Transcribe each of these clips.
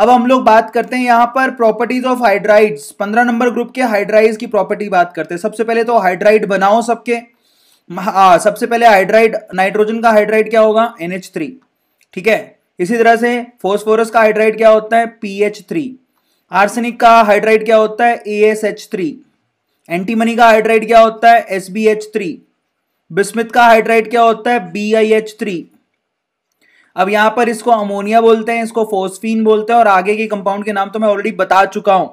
अब हम लोग बात करते हैं यहाँ पर प्रॉपर्टीज ऑफ हाइड्राइड्स पंद्रह नंबर ग्रुप के हाइड्राइड की प्रॉपर्टी बात करते हैं सबसे पहले तो हाइड्राइड बनाओ सबके आ, सबसे पहले हाइड्राइड नाइट्रोजन का हाइड्राइड क्या होगा NH3 ठीक है इसी तरह से फोस्फोरस का हाइड्राइड क्या होता है PH3 आर्सेनिक का हाइड्राइड क्या होता है ASH3 एंटीमनी का हाइड्राइड क्या होता है SbH3 बिस्मिथ का हाइड्राइड क्या होता है BiH3 अब यहां पर इसको अमोनिया बोलते हैं इसको फोस्फीन बोलते हैं और आगे के कंपाउंड के नाम तो मैं ऑलरेडी बता चुका हूं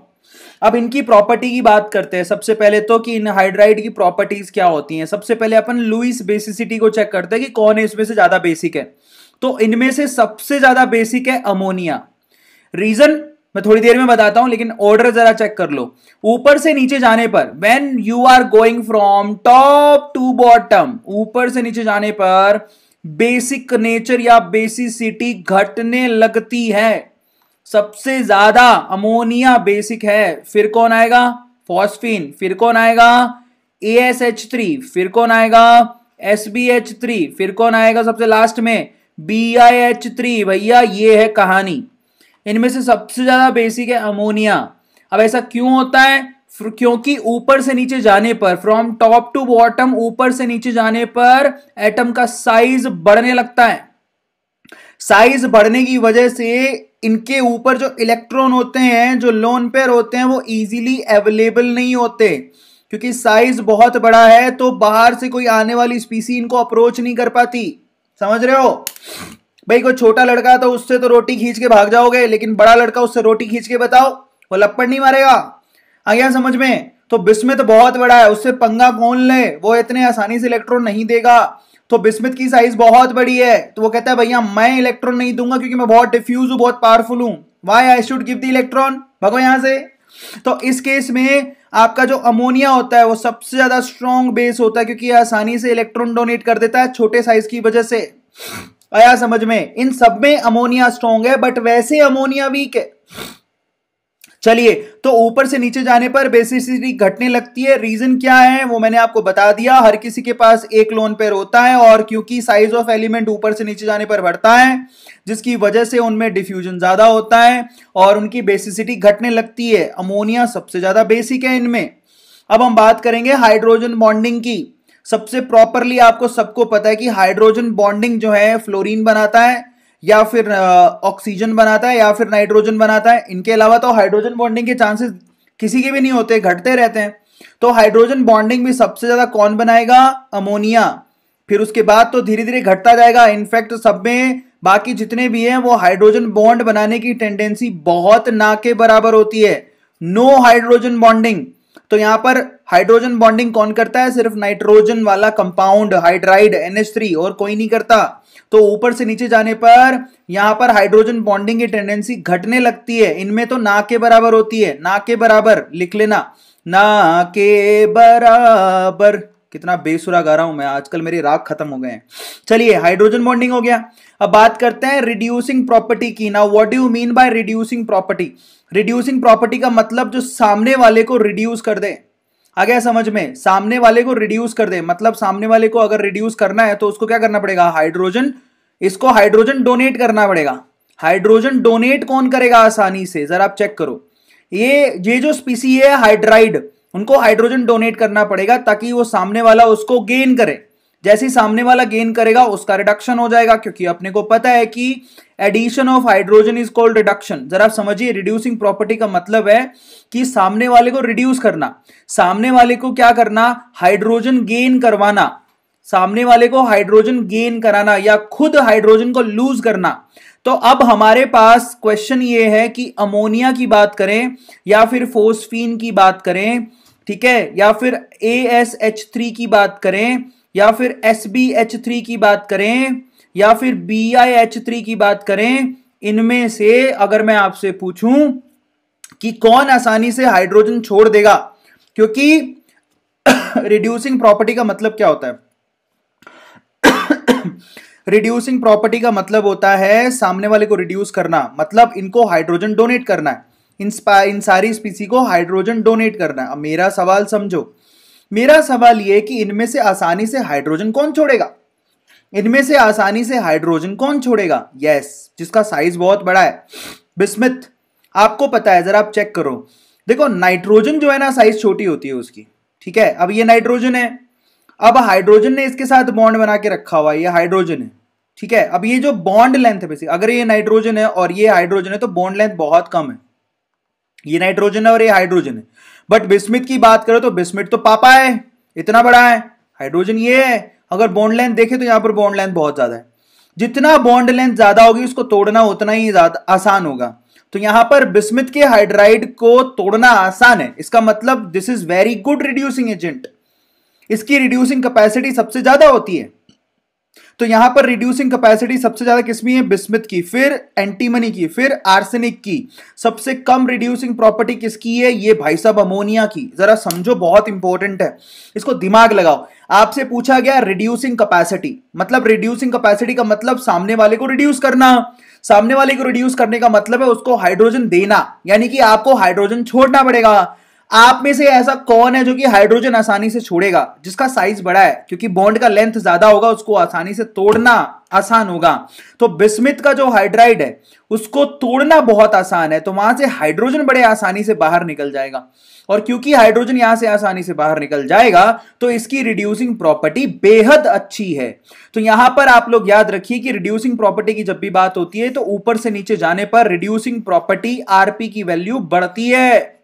अब इनकी प्रॉपर्टी की बात करते हैं सबसे पहले तो कि इन हाइड्राइड की प्रॉपर्टीज क्या होती हैं सबसे पहले अपन लुइस बेसिसिटी को चेक करते हैं कि कौन है इसमें से ज्यादा बेसिक है तो इनमें से सबसे ज्यादा बेसिक है अमोनिया रीजन मैं थोड़ी देर में बताता हूं लेकिन ऑर्डर जरा चेक कर लो ऊपर से नीचे जाने पर when you are going from top to bottom ऊपर से नीचे जाने पर बेसिक नेचर या बेसिसिटी घटने लगती है सबसे ज्यादा अमोनिया बेसिक है फिर कौन आएगा फॉस्फिन फिर कौन आएगा ए एस एच थ्री फिर कौन आएगा एस बी एच थ्री फिर कौन आएगा सबसे लास्ट में बी आई एच थ्री भैया ये है कहानी इनमें से सबसे ज्यादा बेसिक है अमोनिया अब ऐसा क्यों होता है क्योंकि ऊपर से नीचे जाने पर फ्रॉम टॉप टू बॉटम ऊपर से नीचे जाने पर एटम का साइज बढ़ने लगता है साइज बढ़ने की वजह से इनके ऊपर जो इलेक्ट्रॉन होते हैं जो लोन पेयर होते हैं वो इजीली अवेलेबल नहीं होते क्योंकि साइज बहुत बड़ा है तो बाहर से कोई आने वाली स्पीसी इनको अप्रोच नहीं कर पाती समझ रहे हो भाई कोई छोटा लड़का तो उससे तो रोटी खींच के भाग जाओगे लेकिन बड़ा लड़का उससे रोटी खींच के बताओ वो लपड़ नहीं मारेगा आ गया समझ में तो बिस्मित बहुत बड़ा है उससे पंगा कौन ले वो इतने आसानी से इलेक्ट्रॉन नहीं देगा तो बिस्मित की साइज बहुत बड़ी है तो वो कहता है भैया मैं इलेक्ट्रॉन नहीं दूंगा क्योंकि मैं बहुत डिफ्यूज हूं बहुत पावरफुल हूं why I should give the electron भगो यहां से तो इस केस में आपका जो अमोनिया होता है वो सबसे ज्यादा स्ट्रॉन्ग बेस होता है क्योंकि आसानी से इलेक्ट्रॉन डोनेट कर देता है छोटे साइज की वजह से आया समझ में इन सब में अमोनिया स्ट्रॉन्ग है बट वैसे अमोनिया वीक है चलिए तो ऊपर से नीचे जाने पर बेसिसिटी घटने लगती है रीजन क्या है वो मैंने आपको बता दिया हर किसी के पास एक लोन पेयर होता है और क्योंकि साइज ऑफ एलिमेंट ऊपर से नीचे जाने पर बढ़ता है जिसकी वजह से उनमें डिफ्यूजन ज्यादा होता है और उनकी बेसिसिटी घटने लगती है अमोनिया सबसे ज्यादा बेसिक है इनमें अब हम बात करेंगे हाइड्रोजन बॉन्डिंग की सबसे प्रॉपरली आपको सबको पता है कि हाइड्रोजन बॉन्डिंग जो है फ्लोरीन बनाता है या फिर ऑक्सीजन बनाता है या फिर नाइट्रोजन बनाता है इनके अलावा तो हाइड्रोजन बॉन्डिंग के चांसेस किसी के भी नहीं होते घटते रहते हैं तो हाइड्रोजन बॉन्डिंग भी सबसे ज्यादा कौन बनाएगा अमोनिया फिर उसके बाद तो धीरे धीरे घटता जाएगा इनफैक्ट सब में बाकी जितने भी हैं वो हाइड्रोजन बॉन्ड बनाने की टेंडेंसी बहुत ना के बराबर होती है नो हाइड्रोजन बॉन्डिंग तो यहां पर हाइड्रोजन बॉन्डिंग कौन करता है सिर्फ नाइट्रोजन वाला कंपाउंड हाइड्राइड NH3 और कोई नहीं करता तो ऊपर से नीचे जाने पर यहां पर हाइड्रोजन बॉन्डिंग की टेंडेंसी घटने लगती है इनमें तो ना के बराबर होती है ना के बराबर लिख लेना ना के बराबर कितना बेसुरा गा रहा हूं मैं आजकल मेरी राग खत्म हो गए हैं चलिए हाइड्रोजन बॉन्डिंग हो गया अब बात करते हैं रिड्यूसिंग प्रॉपर्टी की now what do you mean by reducing property reducing property का मतलब जो सामने वाले को रिड्यूस कर दे आ गया समझ में सामने वाले को रिड्यूस कर दे मतलब सामने वाले को अगर रिड्यूस करना है तो उसको क्या करना पड़ेगा हाइड्रोजन इसको हाइड्रोजन डोनेट करना पड़ेगा हाइड्रोजन डोनेट कौन करेगा आसानी से जरा आप चेक करो ये ये जो स्पीसी है हाइड्राइड उनको हाइड्रोजन डोनेट करना पड़ेगा ताकि वो सामने वाला उसको गेन करे जैसे ही सामने वाला गेन करेगा उसका रिडक्शन हो जाएगा क्योंकि अपने को पता है कि addition of hydrogen is called reduction जरा समझिए रिड्यूसिंग प्रॉपर्टी का मतलब है कि सामने वाले को रिड्यूस करना सामने वाले को क्या करना हाइड्रोजन गेन करवाना सामने वाले को हाइड्रोजन गेन कराना या खुद हाइड्रोजन को लूज करना तो अब हमारे पास क्वेश्चन ये है कि अमोनिया की बात करें या फिर फोस्फीन की बात करें ठीक है या फिर ए एस एच थ्री की बात करें या फिर एस बी एच थ्री की बात करें या फिर बी आई एच थ्री की बात करें इनमें से अगर मैं आपसे पूछूं कि कौन आसानी से हाइड्रोजन छोड़ देगा क्योंकि रिड्यूसिंग प्रॉपर्टी का मतलब क्या होता है रिड्यूसिंग प्रॉपर्टी का मतलब होता है सामने वाले को रिड्यूस करना मतलब इनको हाइड्रोजन डोनेट करना है इन इन सारी स्पीसी को हाइड्रोजन डोनेट करना है अब मेरा सवाल समझो मेरा सवाल ये कि इनमें से आसानी से हाइड्रोजन कौन छोड़ेगा इनमें से आसानी से हाइड्रोजन कौन छोड़ेगा यस yes, जिसका साइज बहुत बड़ा है बिस्मित आपको पता है जरा आप चेक करो देखो नाइट्रोजन जो है ना साइज छोटी होती है उसकी ठीक है अब ये नाइट्रोजन है अब हाइड्रोजन ने इसके साथ बॉन्ड बना के रखा हुआ है ये हाइड्रोजन है ठीक है अब ये जो बॉन्ड लेंथ है बेसिक अगर ये नाइट्रोजन है और ये हाइड्रोजन है तो बॉन्ड लेंथ बहुत कम है ये नाइट्रोजन है और ये हाइड्रोजन है बट बिस्मित की बात करो तो बिस्मिट तो पापा है इतना बड़ा है हाइड्रोजन ये है अगर बॉन्ड लेंथ देखे तो यहां पर बॉन्ड लेंथ बहुत ज्यादा है जितना बॉन्ड लेंथ ज्यादा होगी उसको तोड़ना उतना ही ज्यादा आसान होगा तो यहां पर बिस्मित के हाइड्राइड को तोड़ना आसान है इसका मतलब this is very good reducing agent इसकी रिड्यूसिंग कैपेसिटी सबसे ज्यादा होती है तो यहां पर रिड्यूसिंग कैपेसिटी सबसे ज्यादा किसमी है बिस्मित की फिर एंटीमनी की फिर आर्सेनिक की सबसे कम रिड्यूसिंग प्रॉपर्टी किसकी है ये भाई साहब अमोनिया की जरा समझो बहुत इंपॉर्टेंट है इसको दिमाग लगाओ आपसे पूछा गया रिड्यूसिंग कैपेसिटी मतलब रिड्यूसिंग कैपेसिटी का मतलब सामने वाले को रिड्यूस करना सामने वाले को रिड्यूस करने का मतलब है उसको हाइड्रोजन देना यानी कि आपको हाइड्रोजन छोड़ना पड़ेगा आप में से ऐसा कौन है जो कि हाइड्रोजन आसानी से छोड़ेगा जिसका साइज बड़ा है क्योंकि बॉन्ड का लेंथ ज्यादा होगा उसको आसानी से तोड़ना आसान होगा तो बिस्मित का जो हाइड्राइड है उसको तोड़ना बहुत आसान है तो वहां से हाइड्रोजन बड़े आसानी से बाहर निकल जाएगा और क्योंकि हाइड्रोजन यहां से आसानी से बाहर निकल जाएगा तो इसकी रिड्यूसिंग प्रॉपर्टी बेहद अच्छी है तो यहां पर आप लोग याद रखिए कि रिड्यूसिंग प्रॉपर्टी की जब भी बात होती है तो ऊपर से नीचे जाने पर रिड्यूसिंग प्रॉपर्टी आरपी की वैल्यू बढ़ती है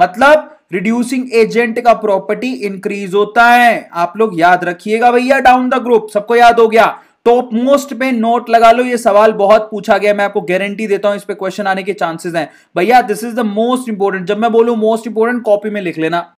मतलब रिड्यूसिंग एजेंट का प्रॉपर्टी इंक्रीज होता है आप लोग याद रखिएगा भैया डाउन द ग्रुप सबको याद हो गया टॉप मोस्ट पे नोट लगा लो ये सवाल बहुत पूछा गया मैं आपको गारंटी देता हूं इस पे क्वेश्चन आने के चांसेस हैं भैया this is the most important जब मैं बोलू मोस्ट इंपोर्टेंट कॉपी में लिख लेना